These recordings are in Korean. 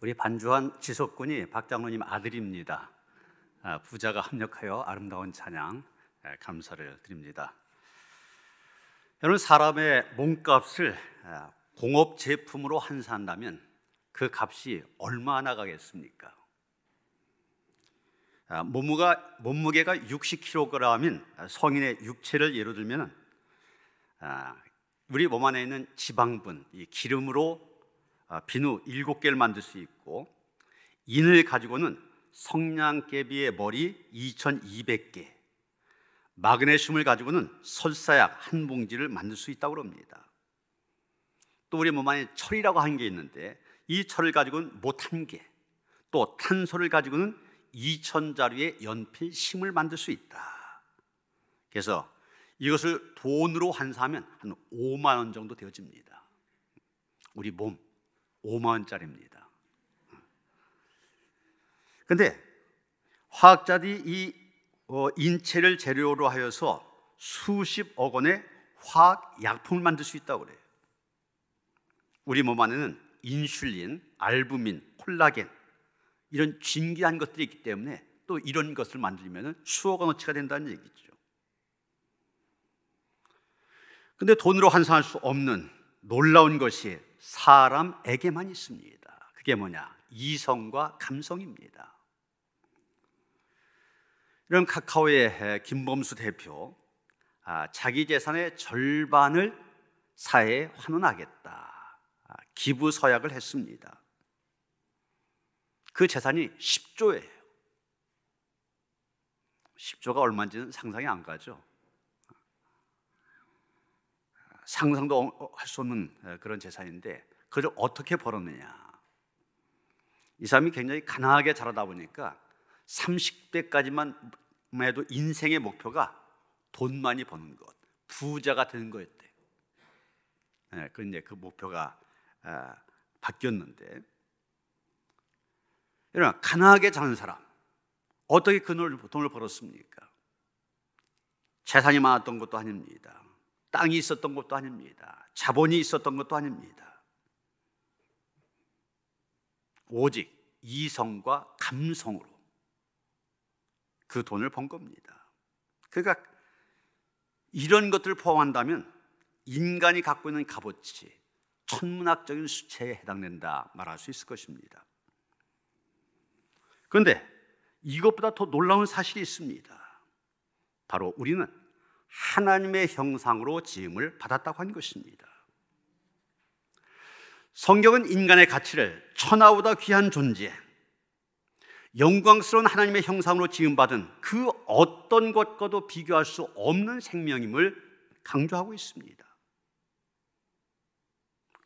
우리 반주한 지석군이 박 장로님 아들입니다. 아, 부자가 합력하여 아름다운 찬양 예, 감사를 드립니다. 여러분 사람의 몸값을 아, 공업 제품으로 환산한다면 그 값이 얼마나 가겠습니까? 아, 몸무가, 몸무게가 60kg인 성인의 육체를 예로 들면 우리 몸 안에 있는 지방분, 기름으로 아, 비누 일곱 개를 만들 수 있고 인을 가지고는 성냥개비의 머리 2,200개, 마그네슘을 가지고는 설사약 한 봉지를 만들 수 있다고 합니다. 또 우리 몸 안에 철이라고 하는 게 있는데 이 철을 가지고는 못 한 개, 또 탄소를 가지고는 2,000자루의 연필 심을 만들 수 있다. 그래서 이것을 돈으로 환산하면 한 5만 원 정도 되어집니다. 우리 몸, 5만 원짜리입니다. 근데 화학자들이 이 어, 인체를 재료로 하여서 수십억 원의 화학 약품을 만들 수 있다고 그래요. 우리 몸 안에는 인슐린, 알부민, 콜라겐 이런 진귀한 것들이 있기 때문에 또 이런 것을 만들면 수억 원어치가 된다는 얘기죠. 근데 돈으로 환산할 수 없는 놀라운 것이 사람에게만 있습니다. 그게 뭐냐? 이성과 감성입니다. 이런 카카오의 김범수 대표, 아, 자기 재산의 절반을 사회에 환원하겠다. 아, 기부 서약을 했습니다. 그 재산이 10조예요. 10조가 얼마인지는 상상이 안 가죠. 상상도 할 수 없는 어, 그런 재산인데 그걸 어떻게 벌었느냐. 이 사람이 굉장히 가난하게 자라다 보니까 30대까지만 해도 인생의 목표가 돈 많이 버는 것, 부자가 되는 거였대. 네, 그 이제 그 목표가 아, 바뀌었는데, 여러 가난하게 자는 사람 어떻게 그 돈을 벌었습니까? 재산이 많았던 것도 아닙니다. 땅이 있었던 것도 아닙니다. 자본이 있었던 것도 아닙니다. 오직 이성과 감성으로 그 돈을 번 겁니다. 그러니까 이런 것들을 포함한다면 인간이 갖고 있는 값어치, 천문학적인 수치에 해당된다 말할 수 있을 것입니다. 그런데 이것보다 더 놀라운 사실이 있습니다. 바로 우리는 하나님의 형상으로 지음을 받았다고 한 것입니다. 성경은 인간의 가치를 천하보다 귀한 존재, 영광스러운 하나님의 형상으로 지음받은 그 어떤 것과도 비교할 수 없는 생명임을 강조하고 있습니다.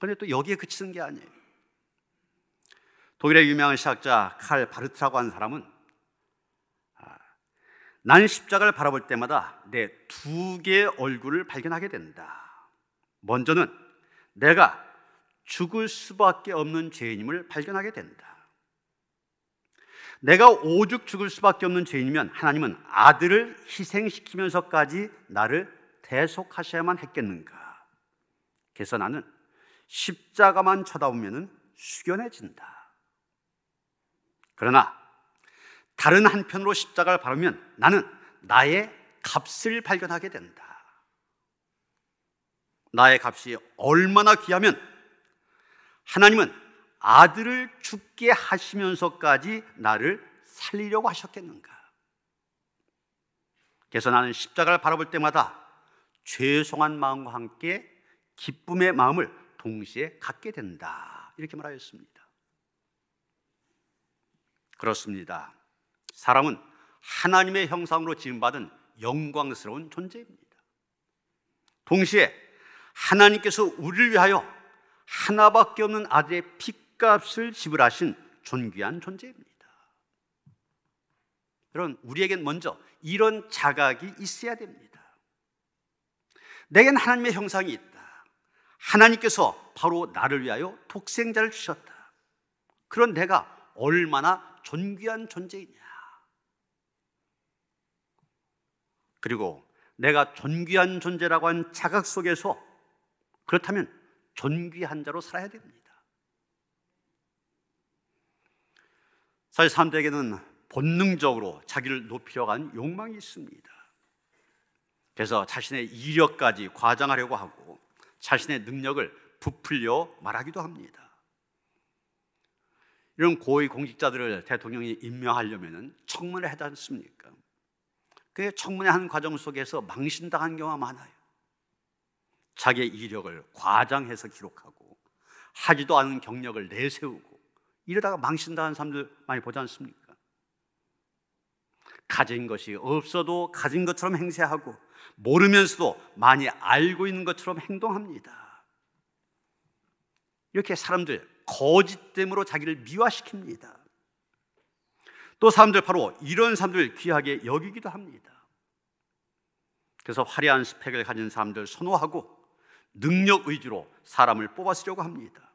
그런데 또 여기에 그치는 게 아니에요. 독일의 유명한 시학자 칼 바르트라고 하는 사람은 난 십자가를 바라볼 때마다 내 두 개의 얼굴을 발견하게 된다. 먼저는 내가 죽을 수밖에 없는 죄인임을 발견하게 된다. 내가 오죽 죽을 수밖에 없는 죄인이면 하나님은 아들을 희생시키면서까지 나를 대속하셔야만 했겠는가? 그래서 나는 십자가만 쳐다보면 숙연해진다. 그러나 다른 한편으로 십자가를 바르면 나는 나의 값을 발견하게 된다. 나의 값이 얼마나 귀하면 하나님은 아들을 죽게 하시면서까지 나를 살리려고 하셨겠는가? 그래서 나는 십자가를 바라볼 때마다 죄송한 마음과 함께 기쁨의 마음을 동시에 갖게 된다. 이렇게 말하였습니다. 그렇습니다. 사람은 하나님의 형상으로 지음받은 영광스러운 존재입니다. 동시에 하나님께서 우리를 위하여 하나밖에 없는 아들의 피값을 지불하신 존귀한 존재입니다. 여러분, 우리에겐 먼저 이런 자각이 있어야 됩니다. 내겐 하나님의 형상이 있다. 하나님께서 바로 나를 위하여 독생자를 주셨다. 그런 내가 얼마나 존귀한 존재이냐. 그리고 내가 존귀한 존재라고 한 자각 속에서 그렇다면 존귀한 자로 살아야 됩니다. 사실 사람들에게는 본능적으로 자기를 높이려고 하는 욕망이 있습니다. 그래서 자신의 이력까지 과장하려고 하고 자신의 능력을 부풀려 말하기도 합니다. 이런 고위 공직자들을 대통령이 임명하려면 청문회 하지 않습니까? 그 청문회 하는 과정 속에서 망신당한 경우가 많아요. 자기의 이력을 과장해서 기록하고 하지도 않은 경력을 내세우고 이러다가 망신당한 사람들 많이 보지 않습니까? 가진 것이 없어도 가진 것처럼 행세하고 모르면서도 많이 알고 있는 것처럼 행동합니다. 이렇게 사람들 거짓됨으로 자기를 미화시킵니다. 또 사람들 바로 이런 사람들 을 귀하게 여기기도 합니다. 그래서 화려한 스펙을 가진 사람들 선호하고 능력 위주로 사람을 뽑아 쓰려고 합니다.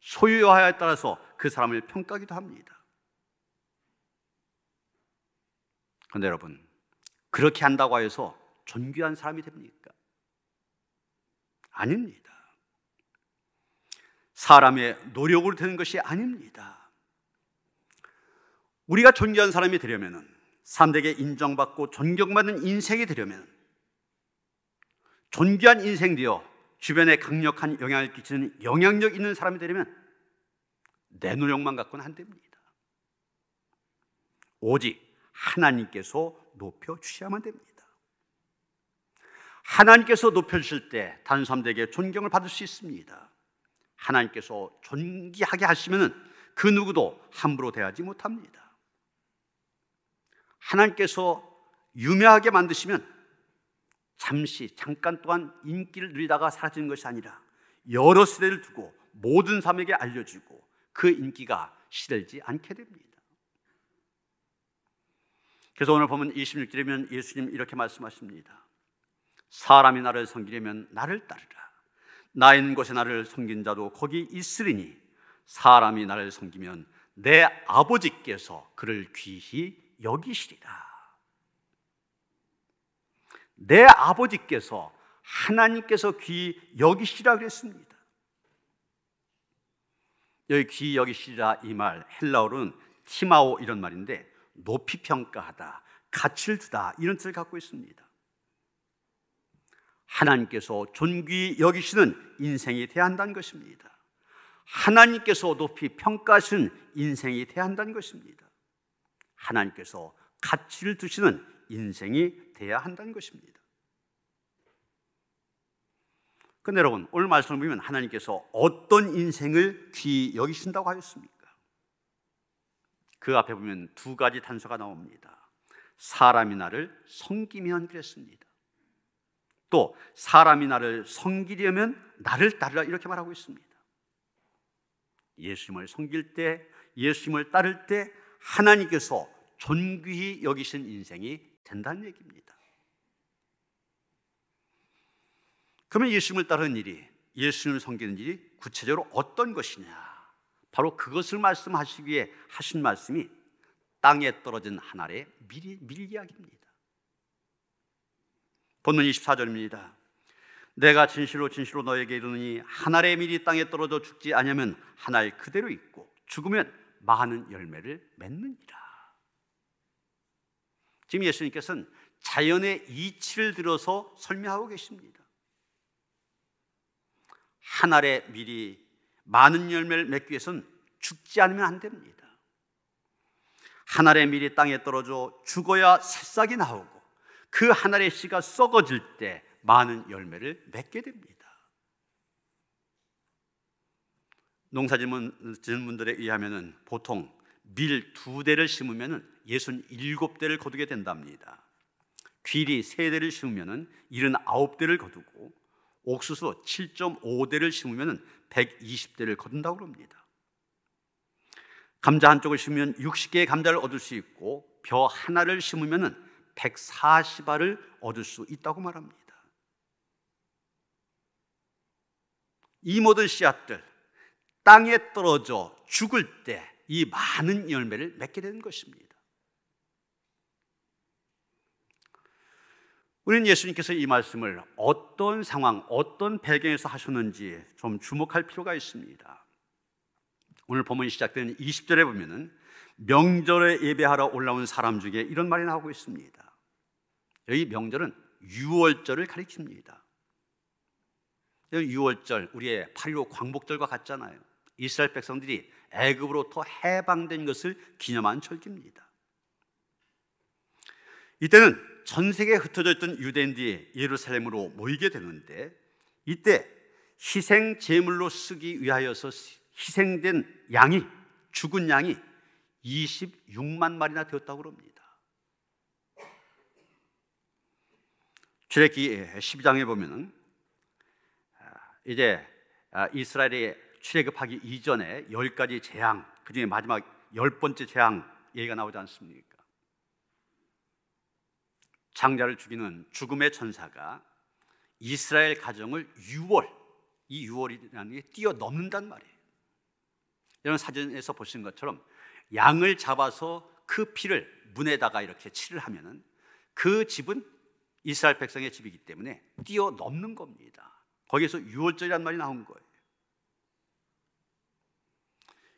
소유화에 따라서 그 사람을 평가하기도 합니다. 그런데 여러분, 그렇게 한다고 해서 존귀한 사람이 됩니까? 아닙니다. 사람의 노력으로 되는 것이 아닙니다. 우리가 존귀한 사람이 되려면은 사람들에게 인정받고 존경받는 인생이 되려면 존귀한 인생 되어 주변에 강력한 영향을 끼치는 영향력 있는 사람이 되려면 내 노력만 갖고는 안 됩니다. 오직 하나님께서 높여 주셔야만 됩니다. 하나님께서 높여 주실 때 다른 사람들에게 존경을 받을 수 있습니다. 하나님께서 존귀하게 하시면그 누구도 함부로 대하지 못합니다. 하나님께서 유명하게 만드시면 잠시 잠깐 또한 인기를 누리다가 사라지는 것이 아니라 여러 세대를 두고 모든 사람에게 알려주고 그 인기가 시들지 않게 됩니다. 그래서 오늘 보면 26절이면 예수님 이렇게 말씀하십니다. 사람이 나를 섬기려면 나를 따르라. 나인 곳에 나를 섬긴 자도 거기 있으리니 사람이 나를 섬기면 내 아버지께서 그를 귀히 여기시리라. 내 아버지께서 하나님께서 귀 여기시라 그랬습니다. 여기 귀 여기시라 이 말 헬라어는 티마오 이런 말인데 높이 평가하다, 가치를 두다 이런 뜻을 갖고 있습니다. 하나님께서 존귀 여기시는 인생이 돼야 한다는 것입니다. 하나님께서 높이 평가하신 인생이 돼야 한다는 것입니다. 하나님께서 가치를 두시는 인생이 돼야 한다는 것입니다. 근데 여러분, 오늘 말씀을 보면 하나님께서 어떤 인생을 귀히 여기신다고 하였습니까? 그 앞에 보면 두 가지 단서가 나옵니다. 사람이 나를 섬기면 그랬습니다. 또 사람이 나를 섬기려면 나를 따르라 이렇게 말하고 있습니다. 예수님을 섬길 때, 예수님을 따를 때 하나님께서 존귀히 여기신 인생이 된다는 얘기입니다. 그러면 예수님을 따르는 일이, 예수님을 섬기는 일이 구체적으로 어떤 것이냐? 바로 그것을 말씀하시기에 하신 말씀이 땅에 떨어진 한 알의 밀, 밀약입니다. 본문 24절입니다. 내가 진실로 진실로 너에게 이르노니 한 알의 밀이 땅에 떨어져 죽지 아니하면 한 알 그대로 있고 죽으면 많은 열매를 맺느니라. 지금 예수님께서는 자연의 이치를 들어서 설명하고 계십니다. 한 알에 미리 많은 열매를 맺기 위해서는 죽지 않으면 안 됩니다. 한 알의 밀이 땅에 떨어져 죽어야 새싹이 나오고 그 한 알의 씨가 썩어질 때 많은 열매를 맺게 됩니다. 농사짓는 분들에 의하면 보통 밀 두 대를 심으면 67대를 거두게 된답니다. 귀리 3대를 심으면 79대를 거두고 옥수수 7.5대를 심으면 120대를 거둔다고 합니다. 감자 한쪽을 심으면 60개의 감자를 얻을 수 있고 벼 하나를 심으면 140알을 얻을 수 있다고 말합니다. 이 모든 씨앗들 땅에 떨어져 죽을 때 이 많은 열매를 맺게 되는 것입니다. 우리는 예수님께서 이 말씀을 어떤 상황, 어떤 배경에서 하셨는지 좀 주목할 필요가 있습니다. 오늘 본문이 시작되는 20절에 보면은 명절에 예배하러 올라온 사람 중에 이런 말이 나오고 있습니다. 여기 명절은 6월절을 가리킵니다. 6월절 우리의 8.15 광복절과 같잖아요. 이스라엘 백성들이 애굽으로부터 해방된 것을 기념한 절기입니다. 이때는 전 세계에 흩어져 있던 유대인들이 예루살렘으로 모이게 되는데 이때 희생 제물로 쓰기 위하여서 희생된 양이 죽은 양이 26만 마리나 되었다고 합니다. 출애기 12장에 보면은 아, 이제 아, 이스라엘이 출애급하기 이전에 열 가지 재앙, 그중에 마지막 열 번째 재앙 얘기가 나오지 않습니까? 장자를 죽이는 죽음의 천사가 이스라엘 가정을 6월이6월이라는게 뛰어넘는단 말이에요. 이런 사진에서 보신 것처럼 양을 잡아서 그 피를 문에다가 이렇게 칠을 하면은 그 집은 이스라엘 백성의 집이기 때문에 뛰어넘는 겁니다. 거기에서 유월절이란 말이 나온 거예요.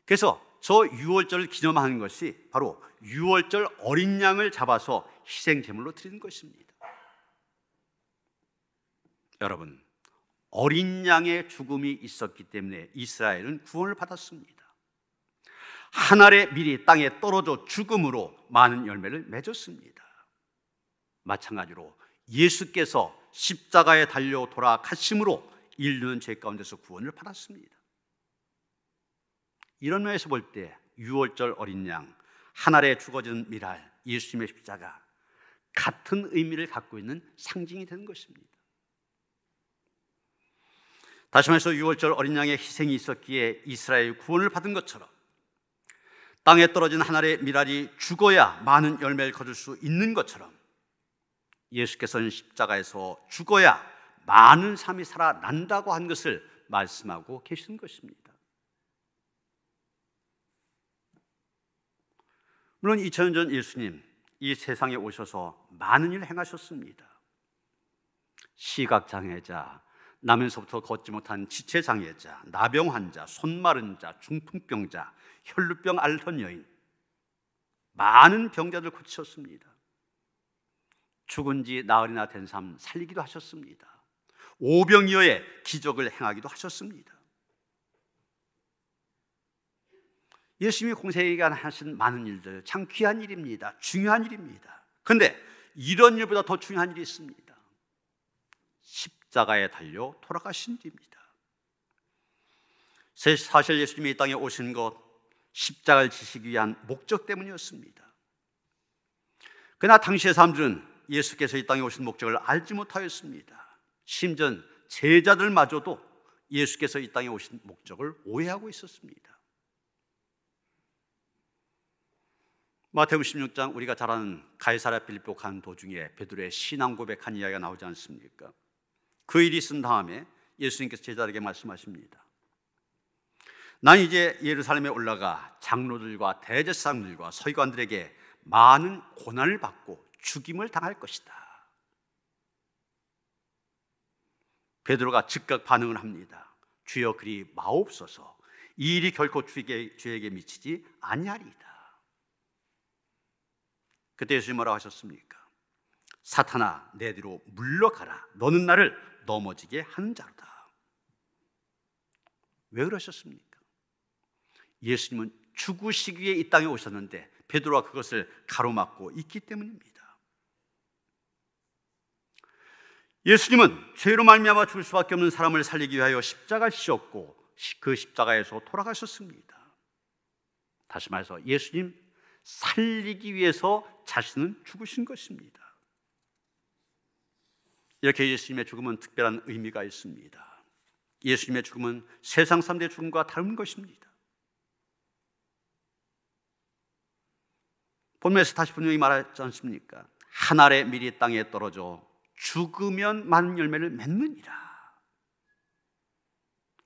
그래서 저 유월절을 기념하는 것이 바로 유월절 어린 양을 잡아서 희생 제물로 드리는 것입니다. 여러분, 어린 양의 죽음이 있었기 때문에 이스라엘은 구원을 받았습니다. 한 알의 밀이 땅에 떨어져 죽음으로 많은 열매를 맺었습니다. 마찬가지로 예수께서 십자가에 달려 돌아가심으로 인류는 죄 가운데서 구원을 받았습니다. 이런 면에서 볼때 6월절 어린 양, 한 알에 죽어진 미랄, 예수님의 십자가 같은 의미를 갖고 있는 상징이 되는 것입니다. 다시 말해서 6월절 어린 양의 희생이 있었기에 이스라엘 구원을 받은 것처럼 땅에 떨어진 한 알의 미랄이 죽어야 많은 열매를 거둘 수 있는 것처럼 예수께서는 십자가에서 죽어야 많은 삶이 살아난다고 한 것을 말씀하고 계신 것입니다. 물론 2000년 전 예수님 이 세상에 오셔서 많은 일을 행하셨습니다. 시각장애자, 나면서부터 걷지 못한 지체장애자, 나병 환자, 손 마른 자, 중풍병자, 혈루병 앓던 여인, 많은 병자들 고치셨습니다. 죽은 지 나흘이나 된 삶 살리기도 하셨습니다. 오병이어의 기적을 행하기도 하셨습니다. 예수님이 공생에 하신 많은 일들 참 귀한 일입니다. 중요한 일입니다. 근데 이런 일보다 더 중요한 일이 있습니다. 십자가에 달려 돌아가신 일입니다. 사실 예수님이 이 땅에 오신 것 십자가를 지시기 위한 목적 때문이었습니다. 그러나 당시의 사람들은 예수께서 이 땅에 오신 목적을 알지 못하였습니다. 심지어 제자들마저도 예수께서 이 땅에 오신 목적을 오해하고 있었습니다. 마태음 복 16장 우리가 잘 아는 가이사라 빌립보 간 도중에 베드로의 신앙 고백한 이야기가 나오지 않습니까? 그 일이 있은 다음에 예수님께서 제자들에게 말씀하십니다. 난 이제 예루살렘에 올라가 장로들과 대제사장들과 서기관들에게 많은 고난을 받고 죽임을 당할 것이다. 베드로가 즉각 반응을 합니다. 주여 그리 마옵소서. 이 일이 결코 주에게, 주에게 미치지 아니하리이다. 그때 예수님 뭐라고 하셨습니까? 사탄아 내 뒤로 물러가라. 너는 나를 넘어지게 하는 자로다. 왜 그러셨습니까? 예수님은 죽으시기 위해 이 땅에 오셨는데 베드로가 그것을 가로막고 있기 때문입니다. 예수님은 죄로 말미암아 죽을 수밖에 없는 사람을 살리기 위하여 십자가 씌었고 그 십자가에서 돌아가셨습니다. 다시 말해서 예수님 살리기 위해서 자신은 죽으신 것입니다. 이렇게 예수님의 죽음은 특별한 의미가 있습니다. 예수님의 죽음은 세상 사람 죽음과 다른 것입니다. 본문에서 다시 분명히 말하지 않습니까? 한 알의 미리 땅에 떨어져 죽으면 많 열매를 맺느니라.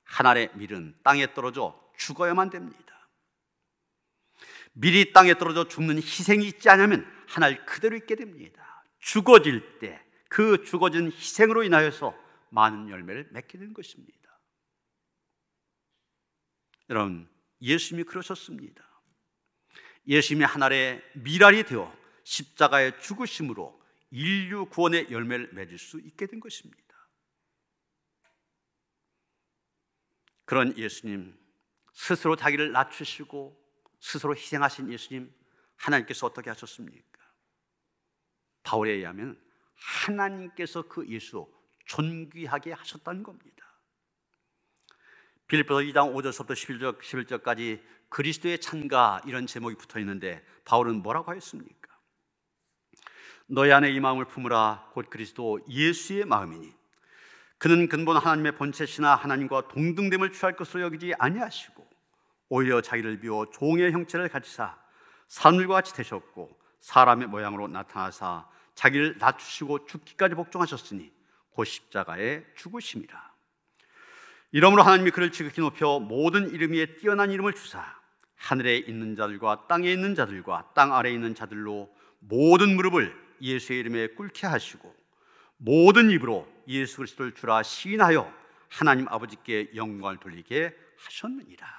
한 알의 밀은 땅에 떨어져 죽어야만 됩니다. 미리 땅에 떨어져 죽는 희생이 있지 않으면 하나를 그대로 있게 됩니다. 죽어질 때 그 죽어진 희생으로 인하여서 많은 열매를 맺게 되는 것입니다. 여러분, 예수님이 그러셨습니다. 예수님이 하늘의 미랄이 되어 십자가의 죽으심으로 인류 구원의 열매를 맺을 수 있게 된 것입니다. 그런 예수님 스스로 자기를 낮추시고 스스로 희생하신 예수님 하나님께서 어떻게 하셨습니까? 바울에 의하면 하나님께서 그 예수로 존귀하게 하셨다는 겁니다. 빌립보서 2장 5절부터 11절, 11절까지 그리스도의 찬가 이런 제목이 붙어 있는데 바울은 뭐라고 하였습니까? 너희 안에 이 마음을 품으라 곧 그리스도 예수의 마음이니 그는 근본 하나님의 본체시나 하나님과 동등됨을 취할 것으로 여기지 아니하시고 오히려 자기를 비워 종의 형체를 가지사 사늘과 같이 되셨고 사람의 모양으로 나타나사 자기를 낮추시고 죽기까지 복종하셨으니 곧 십자가에 죽으심이라. 이러므로 하나님이 그를 지극히 높여 모든 이름 위에 뛰어난 이름을 주사 하늘에 있는 자들과 땅에 있는 자들과 땅 아래에 있는 자들로 모든 무릎을 예수의 이름에 꿇게 하시고 모든 입으로 예수 그리스도를 주라 시인하여 하나님 아버지께 영광을 돌리게 하셨느니라.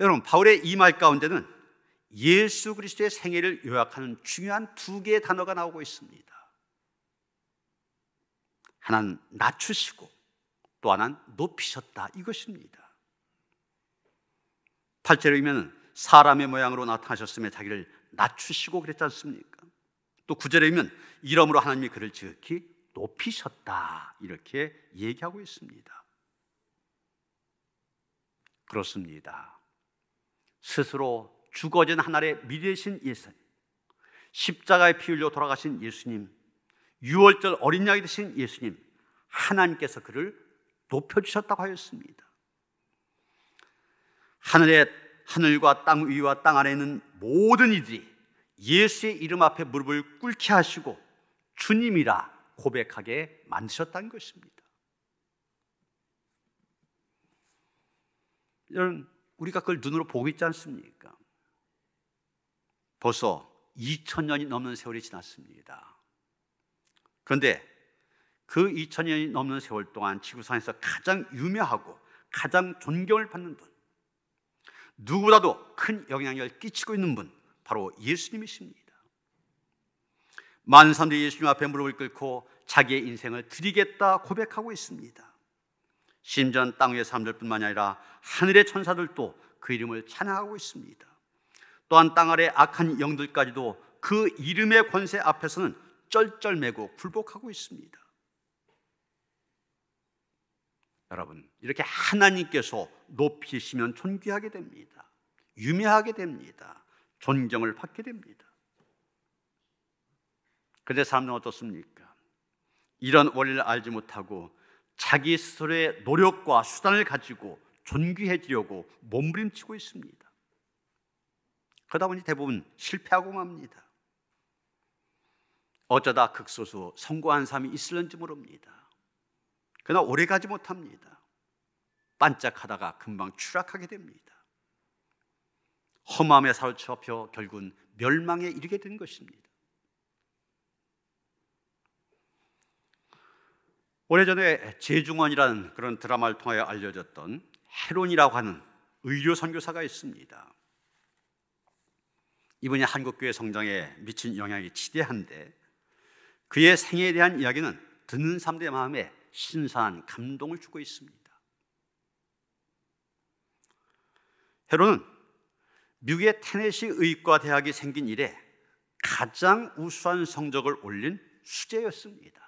여러분, 바울의 이 말 가운데는 예수 그리스도의 생애를 요약하는 중요한 두 개의 단어가 나오고 있습니다. 하나는 낮추시고 또 하나는 높이셨다 이것입니다. 8절에 보면 사람의 모양으로 나타나셨음에 자기를 낮추시고 그랬지 않습니까? 또 9절에 보면 이름으로 하나님이 그를 지극히 높이셨다 이렇게 얘기하고 있습니다. 그렇습니다. 스스로 죽어진 하나의 미래신 예수님, 십자가의 피 흘려 돌아가신 예수님, 6월절 어린 양이 되신 예수님, 하나님께서 그를 높여주셨다고 하였습니다. 하늘의 하늘과 땅 위와 땅 아래 있는 모든 이들이 예수의 이름 앞에 무릎을 꿇게 하시고 주님이라 고백하게 만드셨다는 것입니다. 여러분, 우리가 그걸 눈으로 보고 있지 않습니까? 벌써 2천년이 넘는 세월이 지났습니다. 그런데 그 2천년이 넘는 세월 동안 지구상에서 가장 유명하고 가장 존경을 받는 분, 누구보다도 큰 영향력을 끼치고 있는 분, 바로 예수님이십니다. 많은 사람들이 예수님 앞에 무릎을 꿇고 자기의 인생을 드리겠다 고백하고 있습니다. 심지어는땅 위의 사람들뿐만 아니라 하늘의 천사들도 그 이름을 찬양하고 있습니다. 또한 땅 아래 악한 영들까지도 그 이름의 권세 앞에서는 쩔쩔매고 굴복하고 있습니다. 여러분, 이렇게 하나님께서 높이시면 존귀하게 됩니다. 유명하게 됩니다. 존경을 받게 됩니다. 그런데 사람은 어떻습니까? 이런 원리를 알지 못하고 자기 스스로의 노력과 수단을 가지고 존귀해지려고 몸부림치고 있습니다. 그러다 보니 대부분 실패하고 맙니다. 어쩌다 극소수 성공한 사람이 있을런지 모릅니다. 그러나 오래 가지 못합니다. 반짝하다가 금방 추락하게 됩니다. 허함에 사로잡혀 결국은 멸망에 이르게 된 것입니다. 오래전에 재중원이라는 그런 드라마를 통하여 알려졌던 헤론이라고 하는 의료 선교사가 있습니다. 이분이 한국교회 성장에 미친 영향이 지대한데 그의 생애에 대한 이야기는 듣는 사람들의 마음에 신사한 감동을 주고 있습니다. 헤론은 미국의 테네시 의과 대학이 생긴 이래 가장 우수한 성적을 올린 수재였습니다.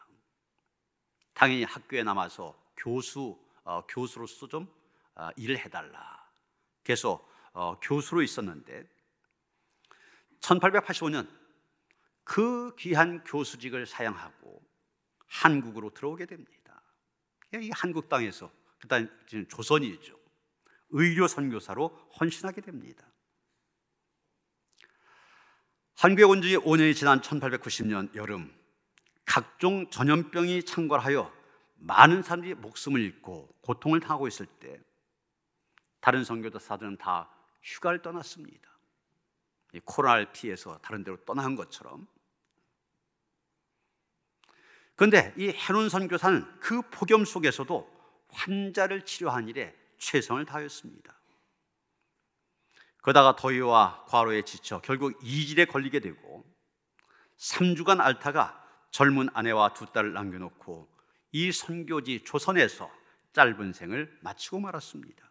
당연히 학교에 남아서 교수 어, 교수로서 좀 어, 일을 해달라. 그래서 어, 교수로 있었는데 1885년 그 귀한 교수직을 사양하고 한국으로 들어오게 됩니다. 예, 이 한국 땅에서 그다음 지 조선이죠. 의료 선교사로 헌신하게 됩니다. 한국에 온 지 5년이 지난 1890년 여름 각종 전염병이 창궐하여 많은 사람들이 목숨을 잃고 고통을 당하고 있을 때 다른 선교사들은 다 휴가를 떠났습니다. 코로나를 피해서 다른 데로 떠난 것처럼. 그런데 이 해론 선교사는 그 폭염 속에서도 환자를 치료한 일에 최선을 다했습니다. 그러다가 더위와 과로에 지쳐 결국 이질에 걸리게 되고 3주간 앓다가 젊은 아내와 두 딸을 남겨놓고 이 선교지 조선에서 짧은 생을 마치고 말았습니다.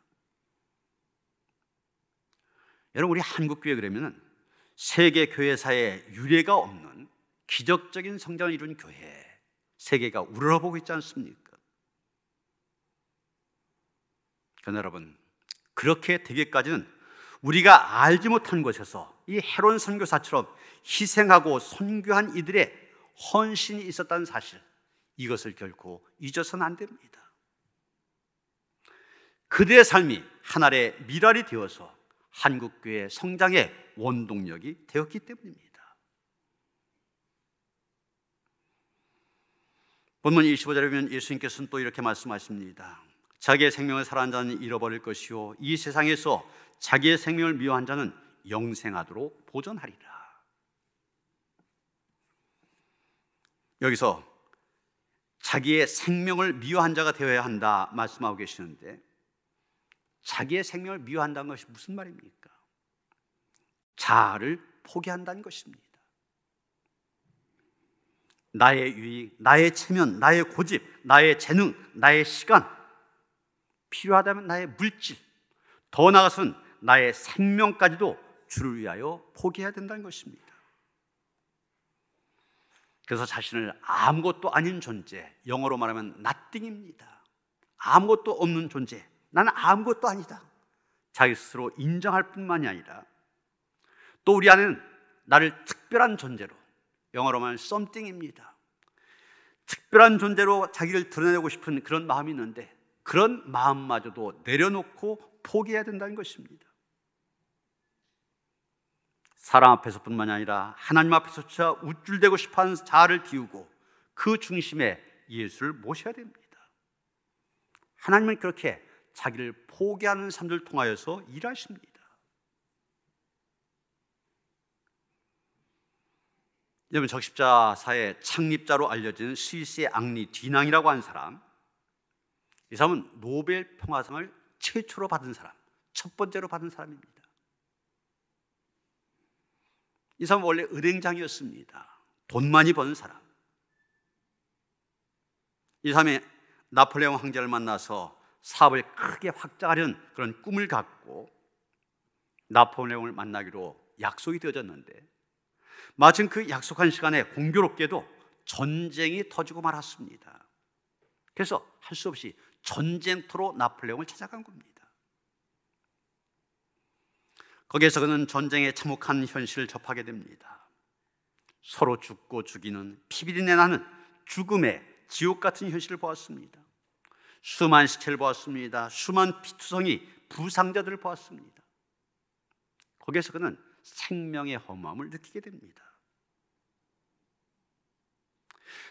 여러분 우리 한국 교회 그러면은 세계 교회사에 유례가 없는 기적적인 성장을 이룬 교회 세계가 우러러보고 있지 않습니까? 그러나 여러분 그렇게 되기까지는 우리가 알지 못한 곳에서 이 헤론 선교사처럼 희생하고 선교한 이들의 헌신이 있었다는 사실, 이것을 결코 잊어서는 안 됩니다. 그들의 삶이 하나의 미랄이 되어서 한국교회 성장의 원동력이 되었기 때문입니다. 본문 25절에 보면 예수님께서는 또 이렇게 말씀하십니다. 자기의 생명을 사랑한 자는 잃어버릴 것이요 이 세상에서 자기의 생명을 미워한 자는 영생하도록 보존하리라. 여기서 자기의 생명을 미워한 자가 되어야 한다 말씀하고 계시는데 자기의 생명을 미워한다는 것이 무슨 말입니까? 자아를 포기한다는 것입니다. 나의 유익, 나의 체면, 나의 고집, 나의 재능, 나의 시간, 필요하다면 나의 물질, 더 나아가서는 나의 생명까지도 주를 위하여 포기해야 된다는 것입니다. 그래서 자신을 아무것도 아닌 존재, 영어로 말하면 나띵입니다. 아무것도 없는 존재. 나는 아무것도 아니다. 자기 스스로 인정할 뿐만이 아니라 또 우리 안에는 나를 특별한 존재로 영어로 말하면 something입니다. 특별한 존재로 자기를 드러내고 싶은 그런 마음이 있는데 그런 마음마저도 내려놓고 포기해야 된다는 것입니다. 사람 앞에서뿐만이 아니라 하나님 앞에서조차 우쭐대고 싶어하는 자아를 비우고 그 중심에 예수를 모셔야 됩니다. 하나님은 그렇게 자기를 포기하는 사람들 통하여서 일하십니다. 여러분 적십자사의 창립자로 알려진 스위스의 앙리 디낭이라고 한 사람 이 사람은 노벨 평화상을 최초로 받은 사람 첫 번째로 받은 사람입니다 이 사람 원래 은행장이었습니다. 돈 많이 버는 사람. 이 사람이 나폴레옹 황제를 만나서 사업을 크게 확장하려는 그런 꿈을 갖고 나폴레옹을 만나기로 약속이 되어졌는데 마침 그 약속한 시간에 공교롭게도 전쟁이 터지고 말았습니다. 그래서 할 수 없이 전쟁터로 나폴레옹을 찾아간 겁니다. 거기에서 그는 전쟁의 참혹한 현실을 접하게 됩니다. 서로 죽고 죽이는 피비린내 나는 죽음의 지옥 같은 현실을 보았습니다. 수만 시체를 보았습니다. 수만 피투성이 부상자들을 보았습니다. 거기에서 그는 생명의 허무함을 느끼게 됩니다.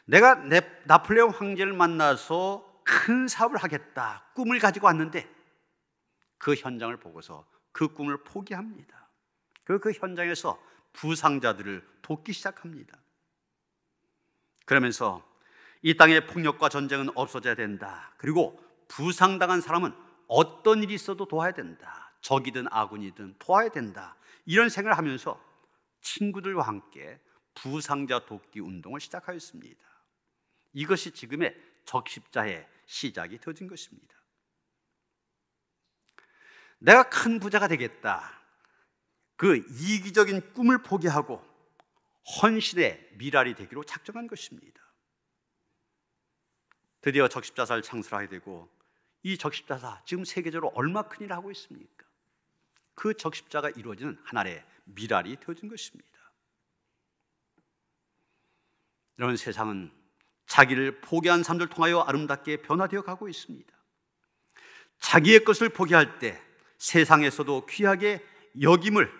내가 네, 나폴레옹 황제를 만나서 큰 사업을 하겠다 꿈을 가지고 왔는데 그 현장을 보고서 그 꿈을 포기합니다. 그리고 그 현장에서 부상자들을 돕기 시작합니다. 그러면서 이 땅의 폭력과 전쟁은 없어져야 된다. 그리고 부상당한 사람은 어떤 일이 있어도 도와야 된다. 적이든 아군이든 도와야 된다. 이런 생각을 하면서 친구들과 함께 부상자 돕기 운동을 시작하였습니다. 이것이 지금의 적십자의 시작이 되진 것입니다. 내가 큰 부자가 되겠다. 그 이기적인 꿈을 포기하고 헌신의 미랄이 되기로 작정한 것입니다. 드디어 적십자사를 창설하게 되고 이 적십자사 지금 세계적으로 얼마 큰 일을 하고 있습니까? 그 적십자가 이루어지는 하나의 미랄이 되어진 것입니다. 이런 세상은 자기를 포기한 사람들 통하여 아름답게 변화되어 가고 있습니다. 자기의 것을 포기할 때 세상에서도 귀하게 여김을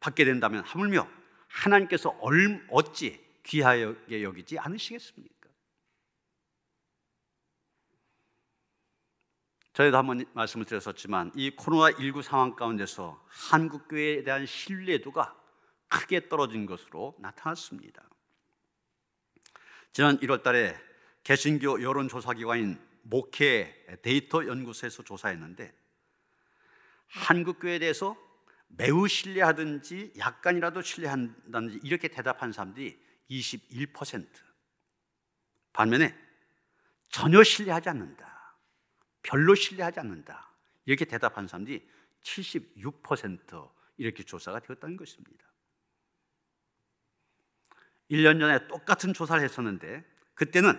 받게 된다면 하물며 하나님께서 얼, 어찌 귀하게 여기지 않으시겠습니까? 저희도 한번 말씀을 드렸었지만 이 코로나19 상황 가운데서 한국교회에 대한 신뢰도가 크게 떨어진 것으로 나타났습니다. 지난 1월 달에 개신교 여론조사기관인 목회 데이터 연구소에서 조사했는데 한국교회에 대해서 매우 신뢰하든지 약간이라도 신뢰한다든지 이렇게 대답한 사람들이 21% 반면에 전혀 신뢰하지 않는다. 별로 신뢰하지 않는다. 이렇게 대답한 사람들이 76% 이렇게 조사가 되었다는 것입니다. 1년 전에 똑같은 조사를 했었는데 그때는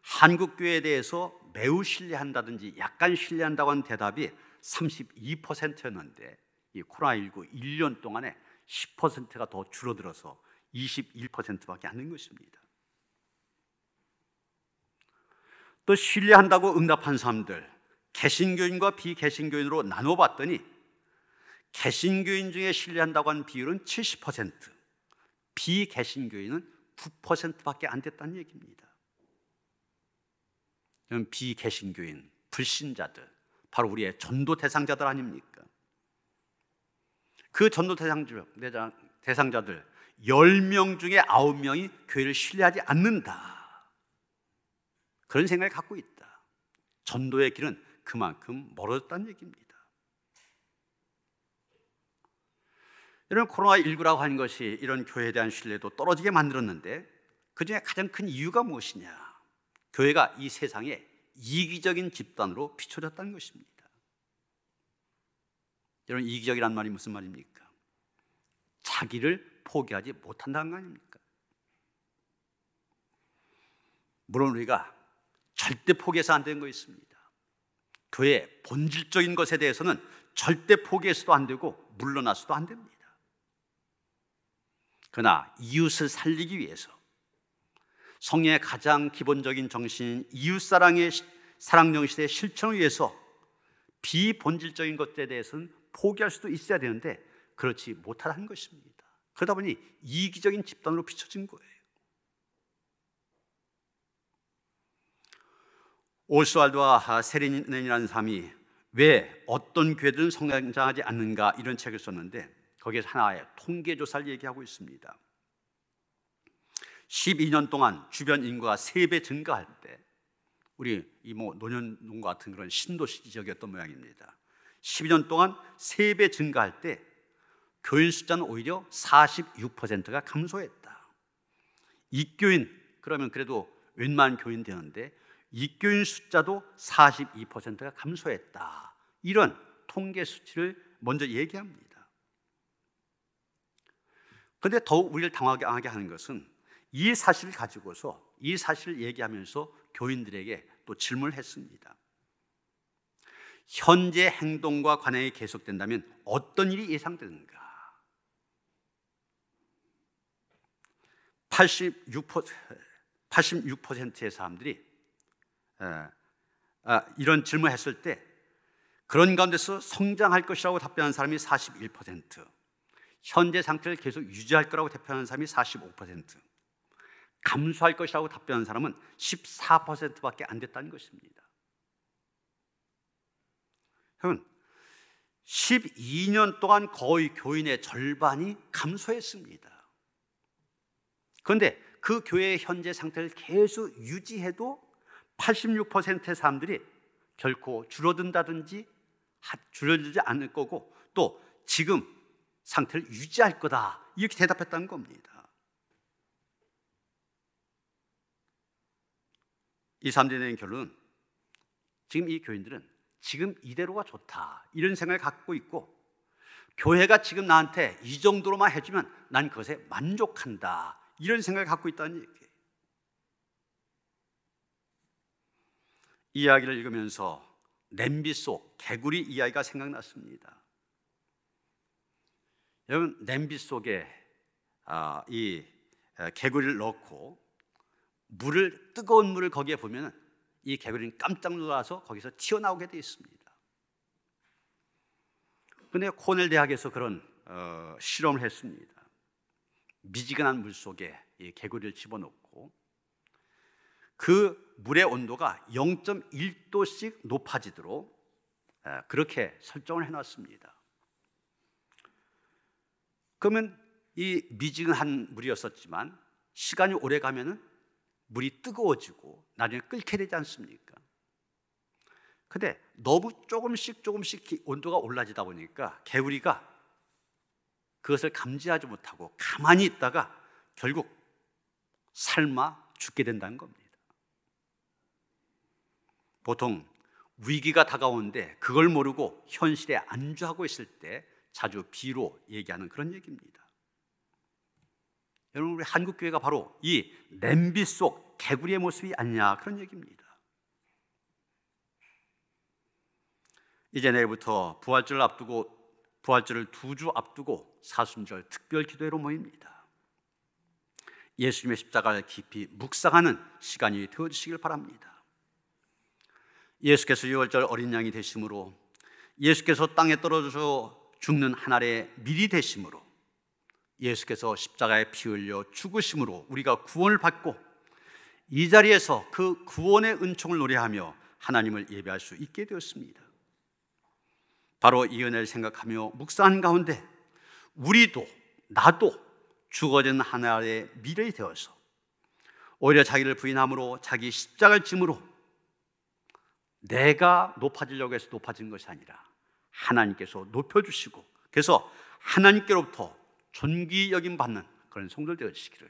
한국교회에 대해서 매우 신뢰한다든지 약간 신뢰한다고 한 대답이 32%였는데 이 코로나19 1년 동안에 10%가 더 줄어들어서 21%밖에 안 된 것입니다. 또 신뢰한다고 응답한 사람들 개신교인과 비개신교인으로 나눠봤더니 개신교인 중에 신뢰한다고 하 비율은 70%, 비개신교인은 9%밖에 안 됐다는 얘기입니다. 저는 비개신교인, 불신자들 바로 우리의 전도 대상자들 아닙니까? 그 전도 대상자, 들 10명 중에 9명이 교회를 신뢰하지 않는다. 그런 생각을 갖고 있다. 전도의 길은 그만큼 멀어졌다는 얘기입니다. 이런 코로나19라고 하는 것이 이런 교회에 대한 신뢰도 떨어지게 만들었는데 그 중에 가장 큰 이유가 무엇이냐? 교회가 이 세상에 이기적인 집단으로 비춰졌다는 것입니다. 여러분 이기적이란 말이 무슨 말입니까? 자기를 포기하지 못한다는 거 아닙니까? 물론 우리가 절대 포기해서 안 되는 거 있습니다. 교회 본질적인 것에 대해서는 절대 포기해서도 안 되고 물러나서도 안 됩니다. 그러나 이웃을 살리기 위해서 성의 가장 기본적인 정신인 이웃사랑의 사랑 정신의 실천을 위해서 비본질적인 것들에 대해서는 포기할 수도 있어야 되는데 그렇지 못하는 다 것입니다. 그러다 보니 이기적인 집단으로 비춰진 거예요. 오스왈드와 세린이라는 사람이 왜 어떤 교회 성장하지 않는가 이런 책을 썼는데 거기에 하나의 통계 조사를 얘기하고 있습니다. 12년 동안 주변 인구가 3배 증가할 때 우리 이 뭐노년농과 같은 그런 신도시 지역이었던 모양입니다. 12년 동안 3배 증가할 때 교인 숫자는 오히려 46%가 감소했다. 이교인 그러면 그래도 웬만 한 교인 되는데 이교인 숫자도 42%가 감소했다. 이런 통계 수치를 먼저 얘기합니다. 그런데 더욱 우리를 당황하게 하는 것은 이 사실을 가지고서 이 사실을 얘기하면서 교인들에게 또 질문을 했습니다. 현재 행동과 관행이 계속된다면 어떤 일이 예상되는가? 86%, 86%의 사람들이 아, 이런 질문을 했을 때 그런 가운데서 성장할 것이라고 답변한 사람이 41%, 현재 상태를 계속 유지할 거라고 대표하 사람이 45%, 감수할 것이라고 답변한 사람은 14%밖에 안 됐다는 것입니다. 여러분, 12년 동안 거의 교인의 절반이 감소했습니다. 그런데 그 교회의 현재 상태를 계속 유지해도 86%의 사람들이 결코 줄어든다든지 줄어들지 않을 거고 또 지금 상태를 유지할 거다 이렇게 대답했다는 겁니다. 이사람들 내린 결론은 지금 이 교인들은 지금 이대로가 좋다 이런 생각을 갖고 있고 교회가 지금 나한테 이 정도로만 해주면 난 그것에 만족한다 이런 생각을 갖고 있다는 얘기예요. 이야기를 읽으면서 냄비 속 개구리 이야기가 생각났습니다. 여러분 냄비 속에 아, 이 개구리를 넣고 물을 뜨거운 물을 거기에 보면 이 개구리는 깜짝 놀라서 거기서 튀어나오게 돼 있습니다. 근데 코넬 대학에서 그런 어, 실험을 했습니다. 미지근한 물 속에 이 개구리를 집어넣고 그 물의 온도가 0.1도씩 높아지도록 그렇게 설정을 해놨습니다. 그러면 이 미지근한 물이었었지만 시간이 오래 가면은 물이 뜨거워지고 나중에 끓게 되지 않습니까? 근데 너무 조금씩 조금씩 온도가 올라지다 보니까 개구리가 그것을 감지하지 못하고 가만히 있다가 결국 삶아 죽게 된다는 겁니다. 보통 위기가 다가오는데 그걸 모르고 현실에 안주하고 있을 때 자주 비로 얘기하는 그런 얘기입니다. 여러분 우리 한국 교회가 바로 이 냄비 속 개구리의 모습이 아니냐 그런 얘기입니다. 이제 내일부터 부활절 앞두고 부활절을 두 주 앞두고 사순절 특별 기도회로 모입니다. 예수님의 십자가를 깊이 묵상하는 시간이 되어지시길 바랍니다. 예수께서 6월절 어린 양이 되심으로 예수께서 땅에 떨어져 죽는 하나의 미리 되심으로 예수께서 십자가에 피 흘려 죽으심으로 우리가 구원을 받고 이 자리에서 그 구원의 은총을 노래하며 하나님을 예배할 수 있게 되었습니다. 바로 이 은혜를 생각하며 묵상한 가운데 우리도 나도 죽어진 하나의 미래이 되어서 오히려 자기를 부인함으로 자기 십자가를 짐으로 내가 높아지려고 해서 높아진 것이 아니라 하나님께서 높여주시고 그래서 하나님께로부터 존귀 여김 받는 그런 성들 되시기를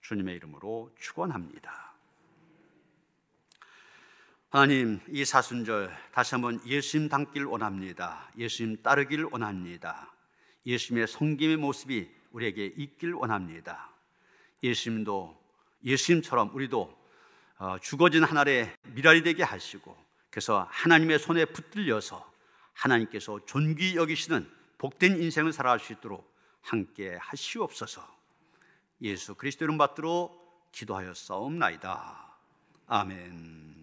주님의 이름으로 축원합니다. 하나님, 이 사순절 다시 한번 예수님 닮길 원합니다. 예수님 따르길 원합니다. 예수님의 성김의 모습이 우리에게 있길 원합니다. 예수님도 예수님처럼 우리도 어, 죽어진 하늘의 미랄이 되게 하시고 그래서 하나님의 손에 붙들려서 하나님께서 존귀 여기시는 복된 인생을 살아갈 수 있도록 함께 하시옵소서. 예수 그리스도 이름 받들어 기도하였사옵나이다. 아멘.